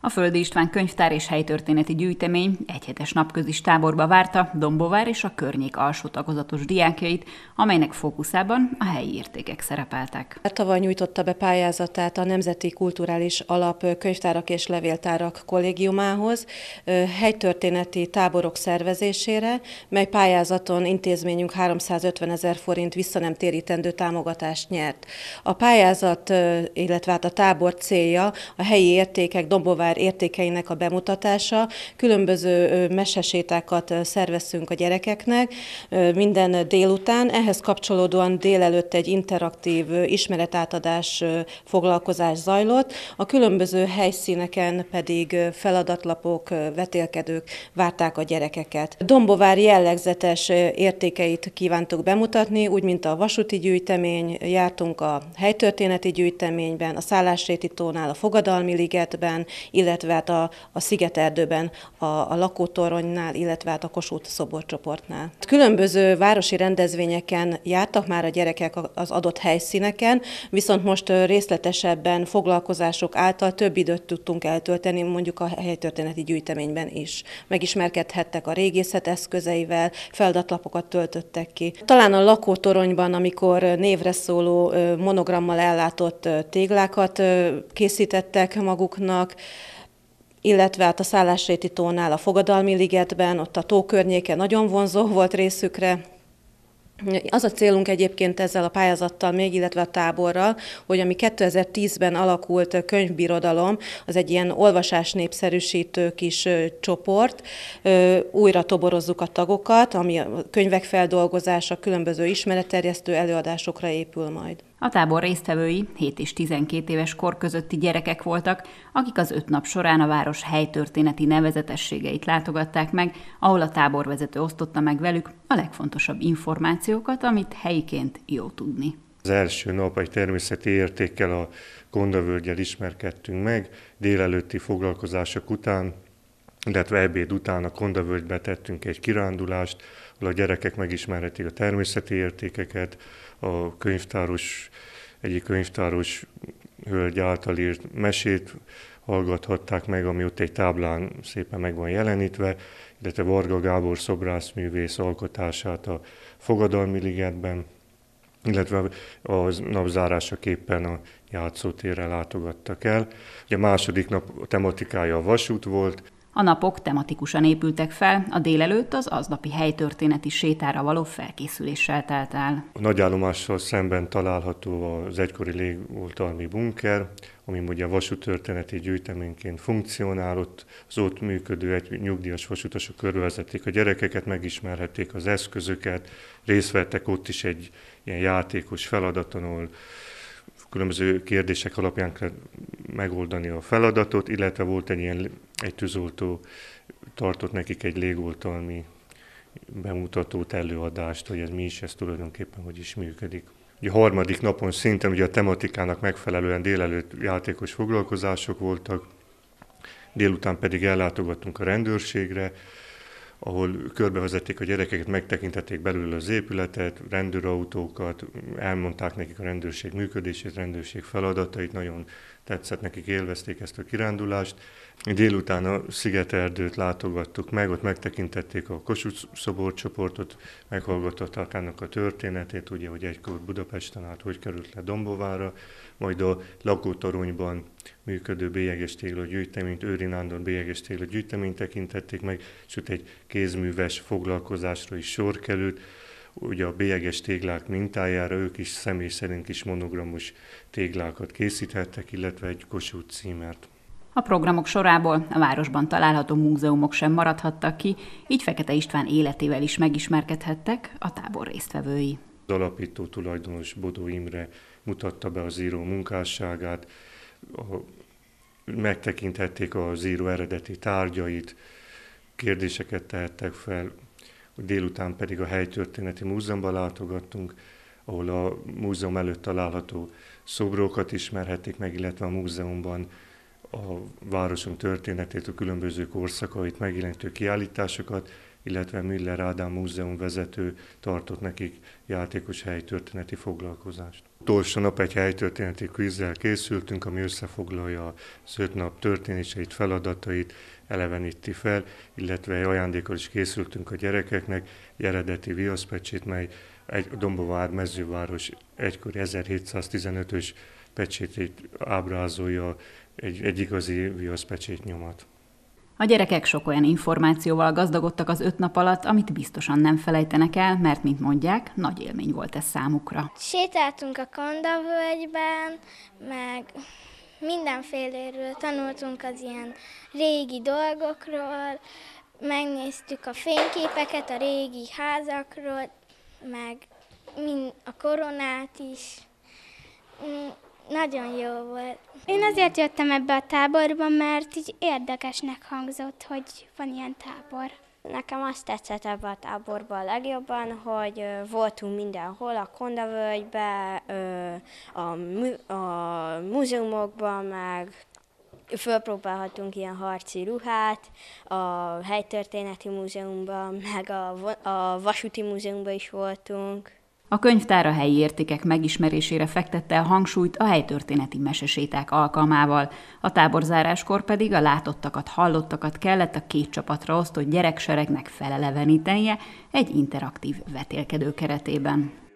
A Földi István könyvtár és helytörténeti gyűjtemény egyhetes napközis táborba várta Dombovár és a környék alsó tagozatos diákjait, amelynek fókuszában a helyi értékek szerepeltek. Tavaly nyújtotta be pályázatát a Nemzeti Kulturális Alap Könyvtárak és Levéltárak kollégiumához helytörténeti táborok szervezésére, mely pályázaton intézményünk 350 ezer forint visszanemtérítendő támogatást nyert. A pályázat, illetve hát a tábor célja a helyi értékek Dombovár január értékeinek a bemutatása. Különböző mesesétákat szervezünk a gyerekeknek minden délután. Ehhez kapcsolódóan délelőtt egy interaktív ismeretátadás foglalkozás zajlott. A különböző helyszíneken pedig feladatlapok, vetélkedők várták a gyerekeket. Dombovár jellegzetes értékeit kívántuk bemutatni, úgy mint a vasúti gyűjtemény, jártunk a helytörténeti gyűjteményben, a szállásréti tónál, a fogadalmi ligetben, illetve hát a, a Szigeterdőben a, a lakótoronynál, illetve hát a Kossuth szoborcsoportnál. Különböző városi rendezvényeken jártak már a gyerekek az adott helyszíneken, viszont most részletesebben foglalkozások által több időt tudtunk eltölteni mondjuk a helytörténeti gyűjteményben is. Megismerkedhettek a régészet eszközeivel, feladatlapokat töltöttek ki. Talán a lakótoronyban, amikor névre szóló monogrammal ellátott téglákat készítettek maguknak, illetve hát a Szállásréti tónál, a Fogadalmi ligetben, ott a tó környéke nagyon vonzó volt részükre, az a célunk egyébként ezzel a pályázattal még, illetve a táborral, hogy ami 2010-ben alakult könyvbirodalom, az egy ilyen olvasás népszerűsítő kis csoport, újra toborozzuk a tagokat, ami a könyvek feldolgozása, különböző ismeretterjesztő előadásokra épül majd. A tábor résztvevői 7 és 12 éves kor közötti gyerekek voltak, akik az öt nap során a város helytörténeti nevezetességeit látogatták meg, ahol a táborvezető osztotta meg velük a legfontosabb információkat, amit helyiként jó tudni. Az első nap egy természeti értékkel a Gondavölgyel ismerkedtünk meg, délelőtti foglalkozások után, illetve ebéd után a Kondavölgybe tettünk egy kirándulást, ahol a gyerekek megismerhetik a természeti értékeket, a könyvtáros, egyik könyvtáros hölgy által írt mesét hallgathatták meg, ami ott egy táblán szépen meg van jelenítve, illetve Varga Gábor szobrászművész alkotását a Fogadalmi Ligetben, illetve a napzárása képpen a játszótérre látogattak el. Ugye a második nap a tematikája a vasút volt, a napok tematikusan épültek fel, a délelőtt az aznapi helytörténeti sétára való felkészüléssel telt el. A nagyállomással szemben található az egykori légoltalmi bunker, ami ugye a vasútörténeti gyűjteményként funkcionálott, az ott működő egy nyugdíjas vasutasok körülvezették a gyerekeket, megismerhették az eszközöket, részt vettek ott is egy ilyen játékos feladaton, ahol különböző kérdések alapján kell megoldani a feladatot, illetve volt egy ilyen egy tűzoltó tartott nekik egy légoltalmi bemutatót, előadást, hogy ez mi is ez tulajdonképpen, hogy is működik. Ugye a harmadik napon szintén ugye a tematikának megfelelően délelőtt játékos foglalkozások voltak, délután pedig ellátogattunk a rendőrségre, ahol körbevezették a gyerekeket, megtekintették belül az épületet, rendőrautókat, elmondták nekik a rendőrség működését, rendőrség feladatait, nagyon tetszett nekik, élvezték ezt a kirándulást. Délután a Szigeterdőt látogattuk meg, ott megtekintették a Kossuth szoborcsoportot, meghallgatották annak a történetét, ugye, hogy egykor Budapesten át hogy került le Dombovára, majd a lakótoronyban működő bélyeges téglő gyűjteményt, Őri Nándor bélyeges téglő gyűjteményt tekintették meg, sőt egy kézműves foglalkozásra is sor került ugye a bélyeges téglák mintájára ők is személy szerint kis monogramos téglákat készíthettek, illetve egy Kossuth címert. A programok sorából a városban található múzeumok sem maradhattak ki, így Fekete István életével is megismerkedhettek a tábor résztvevői. Az alapító tulajdonos Bodó Imre mutatta be az író munkásságát, a, megtekinthették az író eredeti tárgyait, kérdéseket tehettek fel, délután pedig a helytörténeti múzeumban látogattunk, ahol a múzeum előtt található szobrokat ismerhették meg, illetve a múzeumban a városunk történetét, a különböző korszakait megjelentő kiállításokat, illetve Müller Ádám múzeum vezető tartott nekik játékos helytörténeti foglalkozást. Utolsó nap egy helytörténeti kvízzel készültünk, ami összefoglalja az öt nap történéseit, feladatait, eleveníti fel, illetve ajándékkal is készültünk a gyerekeknek, egy eredeti viaszpecsét, mely egy Dombovár mezőváros egykor 1715-ös pecsétét ábrázolja, egy, egy igazi viaszpecsét nyomat. A gyerekek sok olyan információval gazdagodtak az öt nap alatt, amit biztosan nem felejtenek el, mert, mint mondják, nagy élmény volt ez számukra. Sétáltunk a Kandavölgyben, meg mindenféléről tanultunk az ilyen régi dolgokról, megnéztük a fényképeket a régi házakról, meg a koronát is. Mm, nagyon jó volt. Én azért jöttem ebbe a táborba, mert így érdekesnek hangzott, hogy van ilyen tábor. Nekem azt tetszett ebbe a táborban a legjobban, hogy voltunk mindenhol, a Kondavölgybe, a, mű, a múzeumokban, meg fölpróbálhatunk ilyen harci ruhát a helytörténeti múzeumban, meg a, a vasúti múzeumban is voltunk. A könyvtár a helyi értékek megismerésére fektette a hangsúlyt a helytörténeti meseséták alkalmával, a táborzáráskor pedig a látottakat, hallottakat kellett a két csapatra osztott gyerekseregnek felelevenítenie egy interaktív vetélkedő keretében.